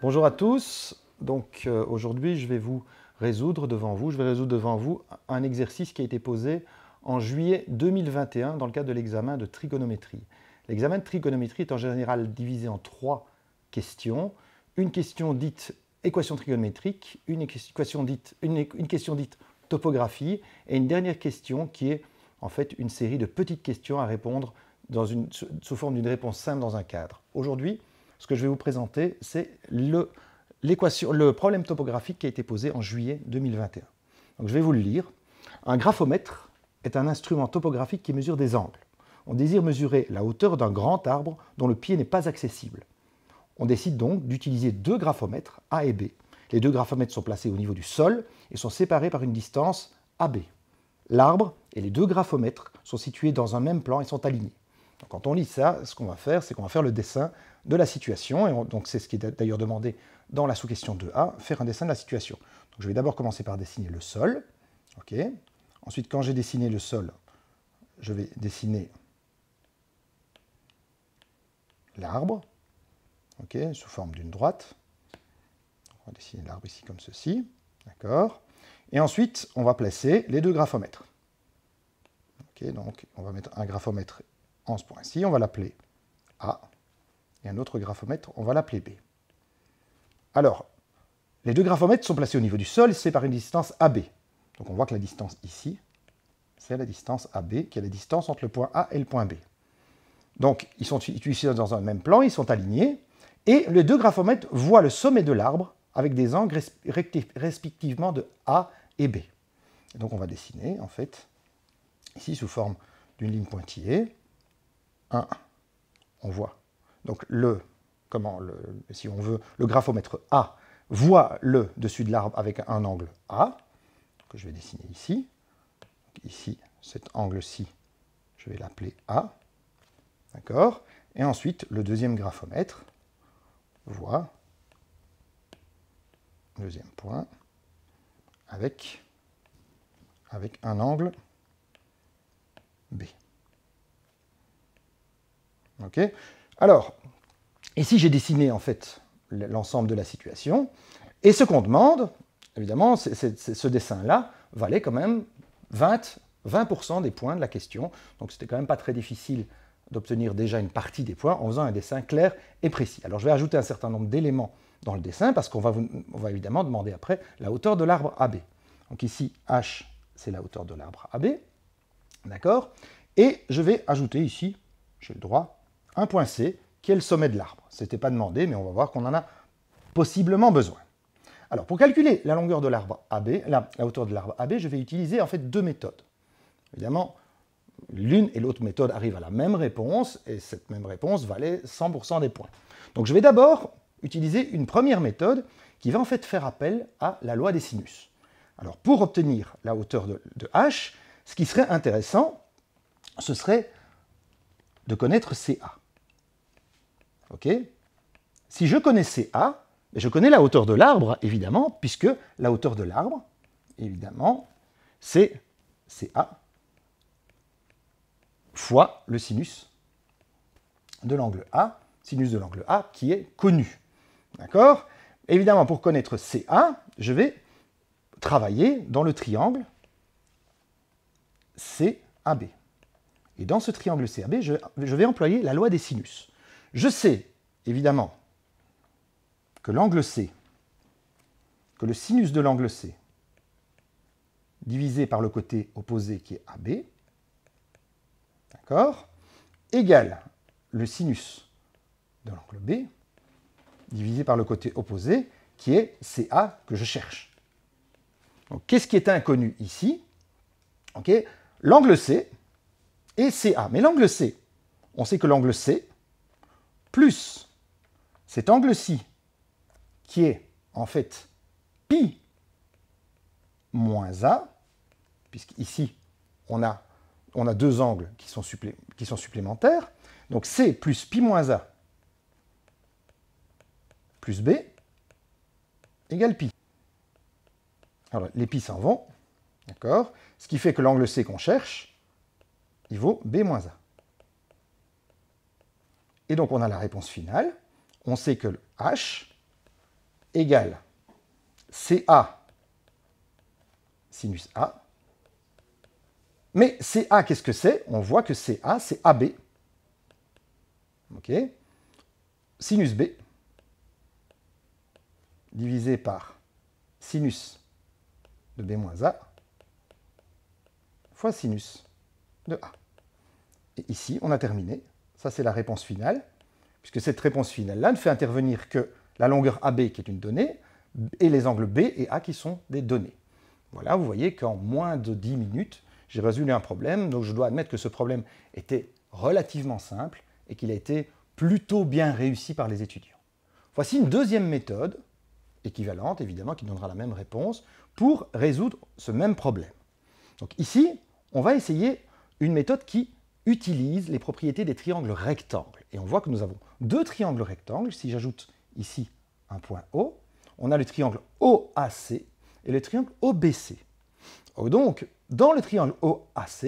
Bonjour à tous. Donc euh, aujourd'hui, je vais vous résoudre devant vous, je vais résoudre devant vous un exercice qui a été posé en juillet 2021 dans le cadre de l'examen de trigonométrie. L'examen de trigonométrie est en général divisé en trois questions. Une question dite équation trigonométrique, une, dite, question dite topographie et une dernière question qui est en fait une série de petites questions à répondre sous forme d'une réponse simple dans un cadre. Aujourd'hui, ce que je vais vous présenter, c'est le, problème topographique qui a été posé en juillet 2021. Donc je vais vous le lire. Un graphomètre est un instrument topographique qui mesure des angles. On désire mesurer la hauteur d'un grand arbre dont le pied n'est pas accessible. On décide donc d'utiliser deux graphomètres A et B. Les deux graphomètres sont placés au niveau du sol et sont séparés par une distance AB. L'arbre et les deux graphomètres sont situés dans un même plan et sont alignés quand on lit ça, ce qu'on va faire, c'est qu'on va faire le dessin de la situation, et donc c'est ce qui est d'ailleurs demandé dans la sous-question 2a, faire un dessin de la situation. Donc, je vais d'abord commencer par dessiner le sol, ok Ensuite, quand j'ai dessiné le sol, je vais dessiner l'arbre, ok, sous forme d'une droite. On va dessiner l'arbre ici comme ceci, d'accord Et ensuite, on va placer les deux graphomètres. donc on va mettre un graphomètre en ce point ci on va l'appeler A, et un autre graphomètre, on va l'appeler B. Alors, les deux graphomètres sont placés au niveau du sol, c'est par une distance AB. Donc on voit que la distance ici, c'est la distance AB, qui est la distance entre le point A et le point B. Donc ils sont utilisés dans un même plan, ils sont alignés, et les deux graphomètres voient le sommet de l'arbre avec des angles respectivement de A et B. donc on va dessiner, en fait, ici sous forme d'une ligne pointillée, 1, on voit. Donc le, comment, si on veut, le graphomètre A voit le dessus de l'arbre avec un angle A, que je vais dessiner ici. ici, cet angle-ci, je vais l'appeler A. D'accord Et ensuite, le deuxième graphomètre voit, deuxième point, avec, avec un angle B. Alors, ici j'ai dessiné en fait l'ensemble de la situation, et ce qu'on demande, évidemment, ce dessin-là valait quand même 20, des points de la question, donc c'était quand même pas très difficile d'obtenir déjà une partie des points en faisant un dessin clair et précis. Alors je vais ajouter un certain nombre d'éléments dans le dessin parce qu'on va, va, évidemment demander après la hauteur de l'arbre AB. Donc ici, H, c'est la hauteur de l'arbre AB, d'accord Et je vais ajouter ici, j'ai le droit, un point C, qui est le sommet de l'arbre. Ce n'était pas demandé, mais on va voir qu'on en a possiblement besoin. Alors, pour calculer la longueur de l'arbre AB, la, hauteur de l'arbre AB, je vais utiliser en fait deux méthodes. Évidemment, l'une et l'autre méthode arrivent à la même réponse, et cette même réponse valait 100% des points. Donc je vais d'abord utiliser une première méthode qui va en fait faire appel à la loi des sinus. Alors pour obtenir la hauteur de, de h, ce qui serait intéressant, ce serait de connaître CA. Ok si je connaissais A, ben, je connais la hauteur de l'arbre, évidemment, puisque la hauteur de l'arbre, évidemment, c'est CA fois le sinus de l'angle A, sinus de l'angle A qui est connu. D'accord Évidemment, pour connaître CA, je vais travailler dans le triangle CAB. Et dans ce triangle CAB, je vais employer la loi des sinus. Je sais, évidemment, que l'angle C, que le sinus de l'angle C, divisé par le côté opposé qui est AB, d'accord, égale le sinus de l'angle B, divisé par le côté opposé, qui est CA que je cherche. Qu'est-ce qui est inconnu ici L'angle C et CA. Mais l'angle C, on sait que l'angle C, plus cet angle-ci, qui est en fait pi moins a, puisqu'ici, on a, on a deux angles qui sont, qui sont supplémentaires. Donc c plus pi moins a plus b égale pi. Alors les pi s'en vont, d'accord Ce qui fait que l'angle c qu'on cherche, il vaut b moins a. Et donc on a la réponse finale. On sait que le H égale CA sinus A. Mais CA, qu'est-ce que c'est On voit que CA, c'est AB. OK Sinus B divisé par sinus de B moins A fois sinus de A. Et ici, on a terminé ça, c'est la réponse finale, puisque cette réponse finale-là ne fait intervenir que la longueur AB qui est une donnée, et les angles B et A qui sont des données. Voilà, vous voyez qu'en moins de 10 minutes, j'ai résolu un problème, donc je dois admettre que ce problème était relativement simple et qu'il a été plutôt bien réussi par les étudiants. Voici une deuxième méthode, équivalente évidemment, qui donnera la même réponse, pour résoudre ce même problème. Donc ici, on va essayer une méthode qui utilise les propriétés des triangles rectangles. Et on voit que nous avons deux triangles rectangles. Si j'ajoute ici un point O, on a le triangle OAC et le triangle OBC. Oh, donc, dans le triangle OAC,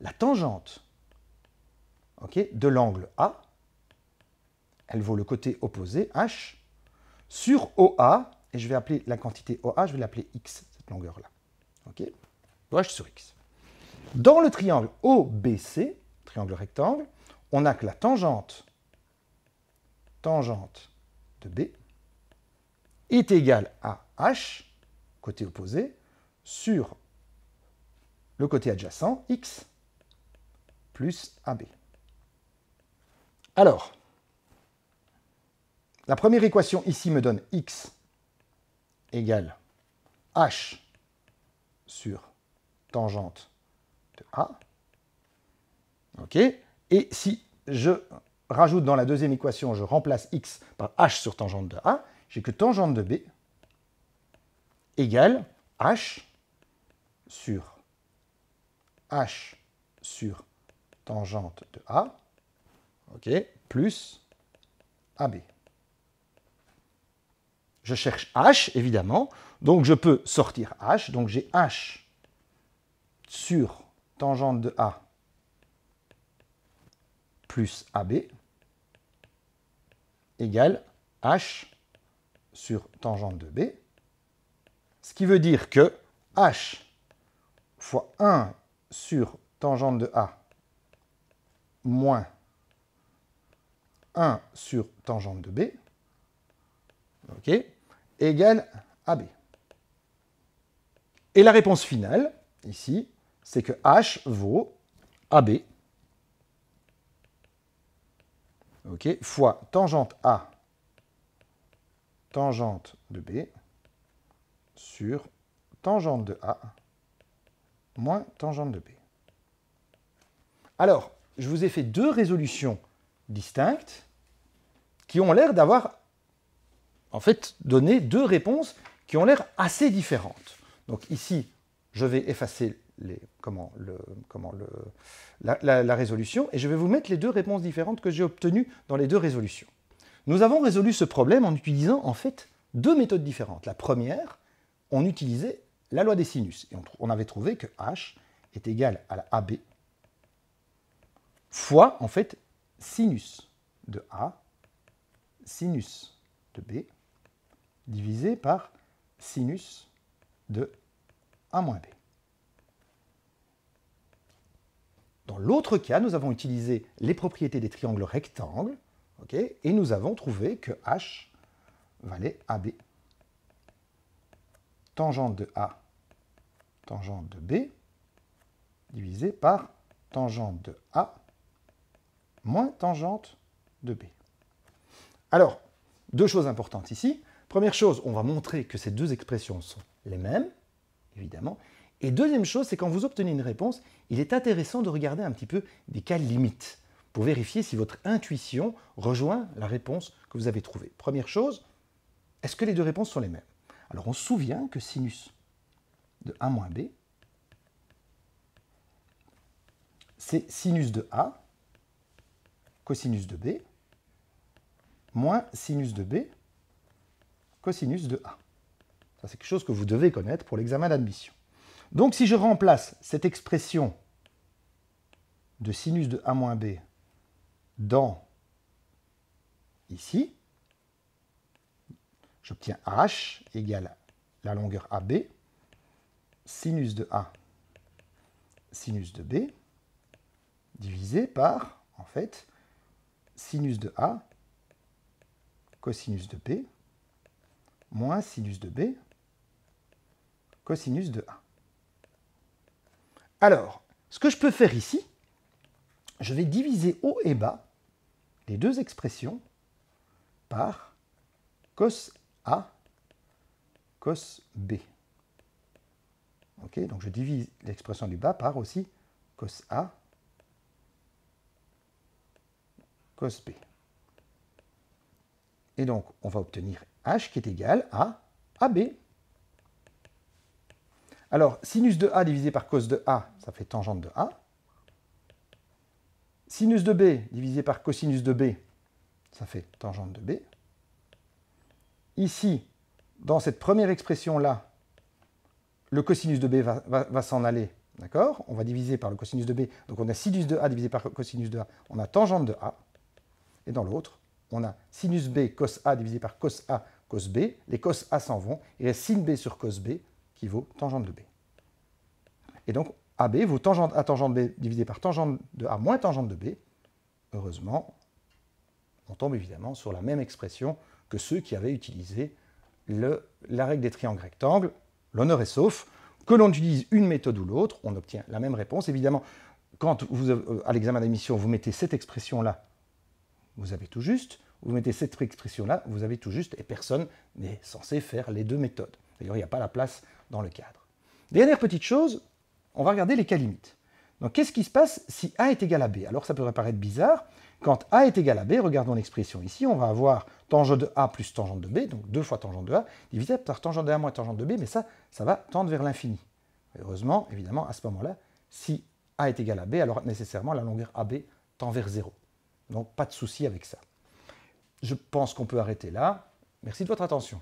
la tangente de l'angle A, elle vaut le côté opposé, H, sur OA, et je vais appeler la quantité OA, je vais l'appeler X, cette longueur-là. OK H sur X. Dans le triangle OBC, triangle rectangle, on a que la tangente, tangente de B est égale à H, côté opposé, sur le côté adjacent, X, plus AB. Alors, la première équation ici me donne X égale H sur tangente de A ok Et si je rajoute dans la deuxième équation, je remplace x par h sur tangente de a, j'ai que tangente de b égale h sur h sur tangente de a, ok, plus ab. Je cherche h, évidemment, donc je peux sortir h, donc j'ai h sur tangente de a plus AB égale H sur tangente de B, ce qui veut dire que H fois 1 sur tangente de A moins 1 sur tangente de B ok, égale AB. Et la réponse finale, ici, c'est que H vaut AB ok, fois tangente A, tangente de B, sur tangente de A, moins tangente de B. Alors, je vous ai fait deux résolutions distinctes qui ont l'air d'avoir, en fait, donné deux réponses qui ont l'air assez différentes. Donc ici, je vais effacer la, résolution, et je vais vous mettre les deux réponses différentes que j'ai obtenues dans les deux résolutions. Nous avons résolu ce problème en utilisant en fait deux méthodes différentes. La première, on utilisait la loi des sinus, et on, avait trouvé que h est égal à la AB fois en fait sinus de A, sinus de B, divisé par sinus de A moins B. Dans l'autre cas, nous avons utilisé les propriétés des triangles rectangles et nous avons trouvé que H valait AB. Tangente de A, tangente de B, divisé par tangente de A moins tangente de B. Alors, deux choses importantes ici. Première chose, on va montrer que ces deux expressions sont les mêmes, évidemment. Et deuxième chose, c'est quand vous obtenez une réponse, il est intéressant de regarder un petit peu des cas limites pour vérifier si votre intuition rejoint la réponse que vous avez trouvée. Première chose, est-ce que les deux réponses sont les mêmes Alors on se souvient que sinus de A moins B, c'est sinus de A, cosinus de B, moins sinus de B, cosinus de A. Ça c'est quelque chose que vous devez connaître pour l'examen d'admission. Donc si je remplace cette expression de sinus de a moins b dans ici, j'obtiens h égale la longueur AB, sinus de A, sinus de B, divisé par, en fait, sinus de A, cosinus de B, moins sinus de B, cosinus de A. Alors, ce que je peux faire ici, je vais diviser haut et bas les deux expressions par cos A, cos B. donc je divise l'expression du bas par aussi cos A, cos B. Et donc, on va obtenir H qui est égal à AB. Alors, sinus de A divisé par cos de A, ça fait tangente de A. Sinus de B divisé par cosinus de B, ça fait tangente de B. Ici, dans cette première expression-là, le cosinus de B va, s'en aller, d'accord On va diviser par le cosinus de B, donc on a sinus de A divisé par cosinus de A, on a tangente de A. Et dans l'autre, on a sinus B cos A divisé par cos A cos B, les cos A s'en vont, il reste sin B sur cos B, qui vaut tangente de B. Et donc, AB vaut tangente A tangente B divisé par tangente de A moins tangente de B. Heureusement, on tombe évidemment sur la même expression que ceux qui avaient utilisé la règle des triangles rectangles. L'honneur est sauf. Que l'on utilise une méthode ou l'autre, on obtient la même réponse. Évidemment, quand euh, à l'examen d'admission, vous mettez cette expression-là, vous avez tout juste. Vous mettez cette expression-là, vous avez tout juste, et personne n'est censé faire les deux méthodes. D'ailleurs, il n'y a pas la place dans le cadre. Dernière petite chose, on va regarder les cas limites. Donc qu'est-ce qui se passe si A est égal à B Alors ça pourrait paraître bizarre. Quand A est égal à B, regardons l'expression ici, on va avoir tangent de A plus tangente de B, donc 2 fois tangente de A, divisé par tangent de A moins tangente de B, mais ça, ça va tendre vers l'infini. Heureusement, évidemment, à ce moment-là, si A est égal à B, alors nécessairement la longueur AB tend vers 0. Donc pas de souci avec ça. Je pense qu'on peut arrêter là. Merci de votre attention.